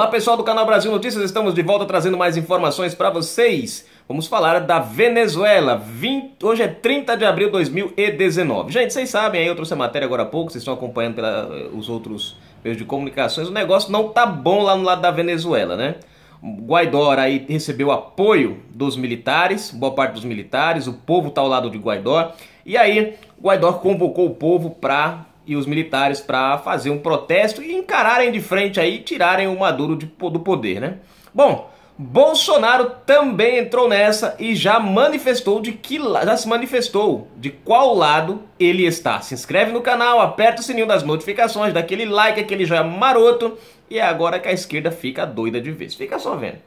Olá pessoal do canal Brasil Notícias, estamos de volta trazendo mais informações para vocês. Vamos falar da Venezuela. 20... Hoje é 30 de abril de 2019. Gente, vocês sabem aí, eu trouxe a matéria agora há pouco, vocês estão acompanhando pela, eh, os outros meios de comunicações. O negócio não tá bom lá no lado da Venezuela, né? Guaidó aí recebeu apoio dos militares, boa parte dos militares, o povo tá ao lado de Guaidó. E aí, Guaidó convocou o povo para e os militares para fazer um protesto e encararem de frente aí e tirarem o Maduro de, do poder, né? Bom, Bolsonaro também entrou nessa e já manifestou de que já se manifestou de qual lado ele está. Se inscreve no canal, aperta o sininho das notificações, dá aquele like, aquele joia maroto e é agora que a esquerda fica doida de vez. Fica só vendo.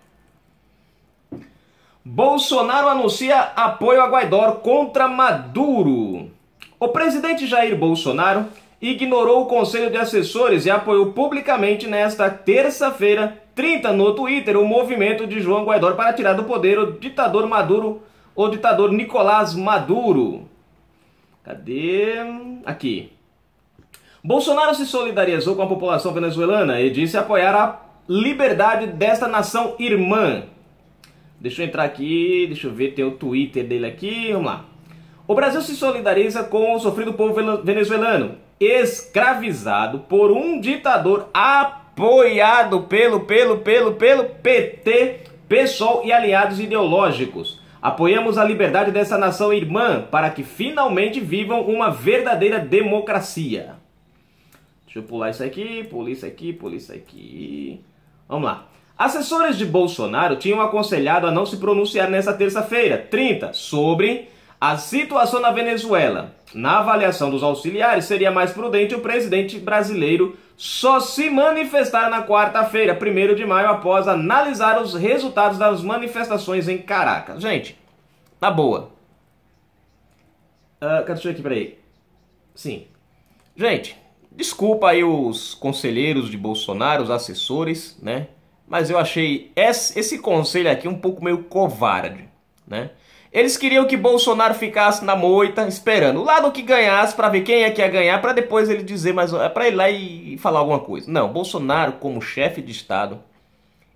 Bolsonaro anuncia apoio a Guaidó contra Maduro. O presidente Jair Bolsonaro ignorou o conselho de assessores e apoiou publicamente nesta terça-feira, 30, no Twitter, o movimento de João Guaidó para tirar do poder o ditador Maduro, o ditador Nicolás Maduro. Cadê? Aqui. Bolsonaro se solidarizou com a população venezuelana e disse apoiar a liberdade desta nação irmã. Deixa eu entrar aqui, deixa eu ver, tem o Twitter dele aqui, vamos lá. O Brasil se solidariza com o sofrido povo venezuelano escravizado por um ditador apoiado pelo, pelo, pelo, pelo PT, PSOL e aliados ideológicos. Apoiamos a liberdade dessa nação irmã para que finalmente vivam uma verdadeira democracia. Deixa eu pular isso aqui, pula isso aqui, pula isso aqui. Vamos lá. Assessores de Bolsonaro tinham aconselhado a não se pronunciar nesta terça-feira, 30, sobre a situação na Venezuela. Na avaliação dos auxiliares, seria mais prudente o presidente brasileiro só se manifestar na quarta-feira, 1 de maio, após analisar os resultados das manifestações em Caracas. Gente, tá boa. Uh, deixa eu aqui, peraí. Sim. Gente, desculpa aí os conselheiros de Bolsonaro, os assessores, né? Mas eu achei esse conselho aqui um pouco meio covarde, né? Eles queriam que Bolsonaro ficasse na moita, esperando. Lá do que ganhasse, para ver quem é que ia ganhar, para depois ele dizer mais. É para ir lá e falar alguma coisa. Não, Bolsonaro, como chefe de Estado,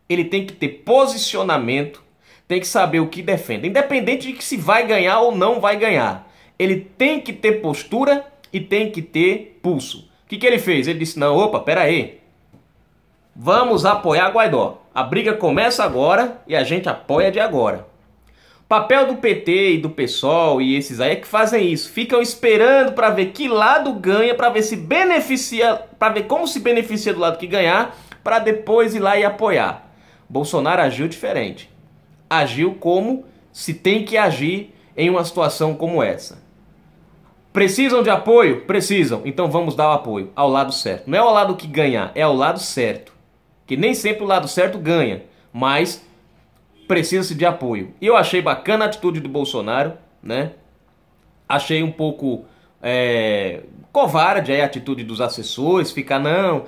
ele tem que ter posicionamento, tem que saber o que defende. Independente de que se vai ganhar ou não vai ganhar. Ele tem que ter postura e tem que ter pulso. O que, que ele fez? Ele disse: não, opa, peraí. Vamos apoiar Guaidó. A briga começa agora e a gente apoia de agora. Papel do PT e do PSOL e esses aí é que fazem isso. Ficam esperando para ver que lado ganha, para ver se beneficia, para ver como se beneficia do lado que ganhar, para depois ir lá e apoiar. Bolsonaro agiu diferente. Agiu como se tem que agir em uma situação como essa. Precisam de apoio? Precisam. Então vamos dar o apoio ao lado certo. Não é ao lado que ganhar, é ao lado certo. Que nem sempre o lado certo ganha, mas precisa de apoio. Eu achei bacana a atitude do Bolsonaro, né? Achei um pouco é, covarde aí a atitude dos assessores, ficar não,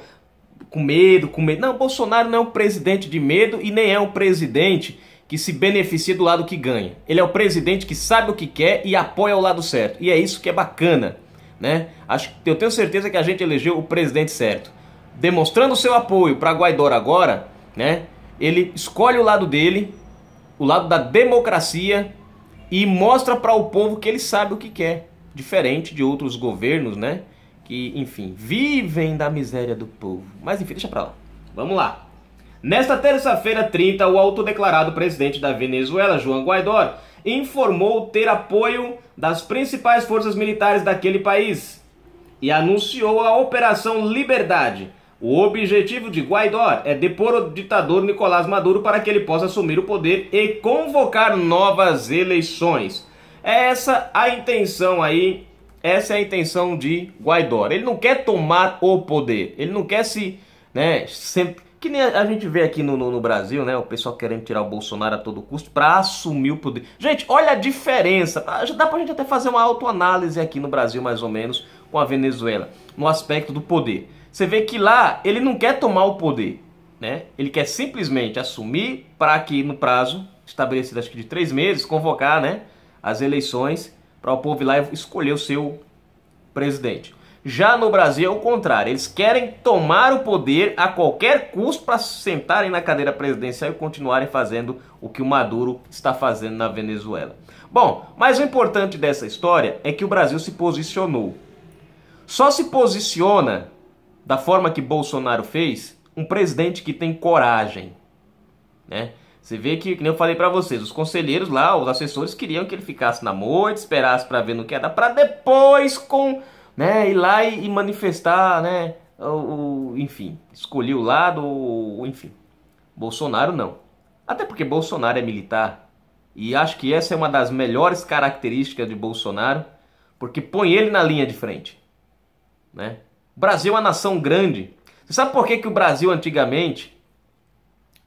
com medo, com medo. Não, Bolsonaro não é um presidente de medo e nem é um presidente que se beneficia do lado que ganha. Ele é o presidente que sabe o que quer e apoia o lado certo. E é isso que é bacana, né? Acho, eu tenho certeza que a gente elegeu o presidente certo. Demonstrando seu apoio para Guaidó agora, né? Ele escolhe o lado dele o lado da democracia e mostra para o povo que ele sabe o que quer, diferente de outros governos, né? Que, enfim, vivem da miséria do povo. Mas enfim, deixa para lá. Vamos lá. Nesta terça-feira 30, o autodeclarado presidente da Venezuela, Juan Guaidó, informou ter apoio das principais forças militares daquele país e anunciou a Operação Liberdade o objetivo de Guaidó é depor o ditador Nicolás Maduro para que ele possa assumir o poder e convocar novas eleições. É essa a intenção aí, essa é a intenção de Guaidó. Ele não quer tomar o poder, ele não quer se, né, sempre que nem a gente vê aqui no, no, no, Brasil, né? O pessoal querendo tirar o Bolsonaro a todo custo para assumir o poder. Gente, olha a diferença. Tá, dá pra gente até fazer uma autoanálise aqui no Brasil, mais ou menos, com a Venezuela, no aspecto do poder. Você vê que lá ele não quer tomar o poder, né? Ele quer simplesmente assumir para que no prazo estabelecido, acho que de três meses, convocar, né, as eleições para o povo ir lá escolher o seu presidente. Já no Brasil é o contrário, eles querem tomar o poder a qualquer custo para sentarem na cadeira presidencial e continuarem fazendo o que o Maduro está fazendo na Venezuela. Bom, mas o importante dessa história é que o Brasil se posicionou. Só se posiciona da forma que Bolsonaro fez, um presidente que tem coragem, né? Você vê que, como eu falei para vocês, os conselheiros lá, os assessores queriam que ele ficasse na moita, esperasse para ver no que ia dar, para depois com, né, ir lá e, e manifestar, né, o, o, enfim, escolher o lado, o, enfim. Bolsonaro não. Até porque Bolsonaro é militar e acho que essa é uma das melhores características de Bolsonaro, porque põe ele na linha de frente, né? O Brasil é uma nação grande. Você sabe por que, que o Brasil antigamente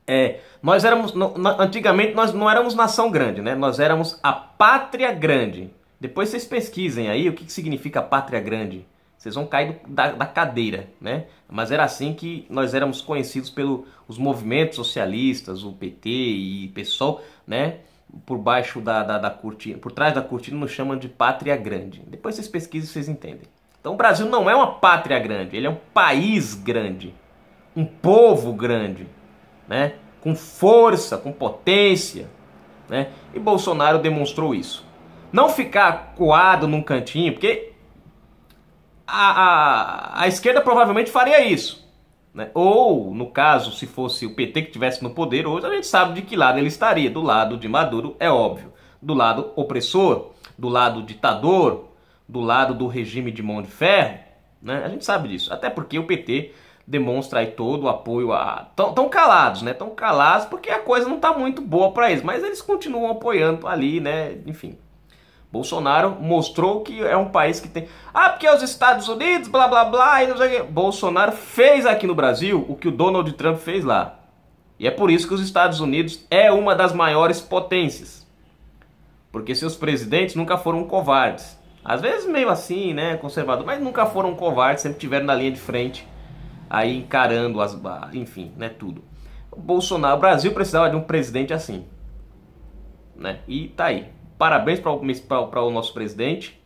é, nós éramos no, no, antigamente nós não éramos nação grande, né? Nós éramos a pátria grande. Depois vocês pesquisem aí o que, que significa pátria grande. Vocês vão cair do, da, da, cadeira, né? Mas era assim que nós éramos conhecidos pelos movimentos socialistas, o PT e PSOL, né? Por baixo da, da, da cortina, por trás da cortina nos chamam de pátria grande. Depois vocês pesquisem, vocês entendem. Então o Brasil não é uma pátria grande, ele é um país grande, um povo grande, né? com força, com potência. Né? E Bolsonaro demonstrou isso. Não ficar coado num cantinho, porque a, a, a esquerda provavelmente faria isso. Né? Ou, no caso, se fosse o PT que estivesse no poder hoje, a gente sabe de que lado ele estaria. Do lado de Maduro, é óbvio. Do lado opressor, do lado ditador, do lado do regime de mão de ferro, né? A gente sabe disso. Até porque o PT demonstra aí todo o apoio a tão, tão calados, né? Tão calados porque a coisa não tá muito boa para eles, mas eles continuam apoiando ali, né? Enfim. Bolsonaro mostrou que é um país que tem. Ah, porque é os Estados Unidos, blá blá blá, e não sei o que. Bolsonaro fez aqui no Brasil o que o Donald Trump fez lá. E é por isso que os Estados Unidos é uma das maiores potências. Porque seus presidentes nunca foram covardes. Às vezes meio assim, né, conservador, mas nunca foram covardes, sempre tiveram na linha de frente, aí encarando as, enfim, né, tudo. O Bolsonaro, o Brasil precisava de um presidente assim, né? E tá aí. Parabéns para o nosso presidente.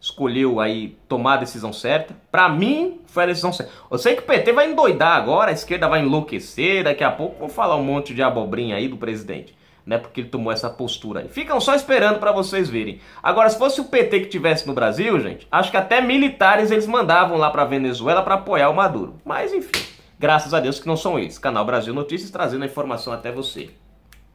Escolheu aí tomar a decisão certa. Para mim, foi a decisão certa. Eu sei que o PT vai endoidar agora, a esquerda vai enlouquecer, daqui a pouco vou falar um monte de abobrinha aí do presidente né? Porque ele tomou essa postura aí. Ficam só esperando para vocês verem. Agora, se fosse o PT que tivesse no Brasil, gente, acho que até militares eles mandavam lá para Venezuela para apoiar o Maduro. Mas enfim, graças a Deus que não são eles. Canal Brasil Notícias trazendo a informação até você.